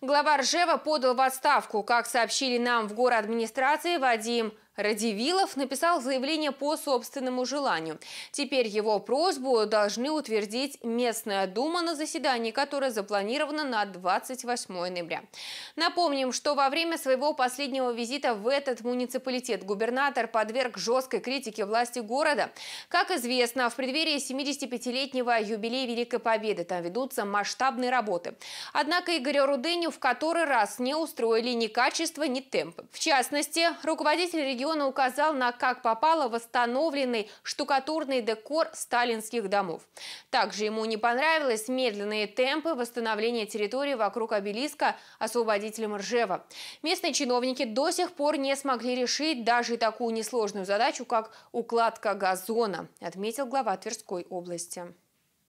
Глава Ржева подал в отставку. Как сообщили нам в город администрации, Вадим Радивилов написал заявление по собственному желанию. Теперь его просьбу должны утвердить местная дума на заседании, которое запланировано на 28 ноября. Напомним, что во время своего последнего визита в этот муниципалитет губернатор подверг жесткой критике власти города. Как известно, в преддверии 75-летнего юбилея Великой Победы там ведутся масштабные работы. Однако Игорю Рудыню в который раз не устроили ни качество, ни темп. В частности, руководитель региона региона указал на как попало восстановленный штукатурный декор сталинских домов. Также ему не понравились медленные темпы восстановления территории вокруг обелиска освободителя Ржева. Местные чиновники до сих пор не смогли решить даже такую несложную задачу, как укладка газона, отметил глава Тверской области.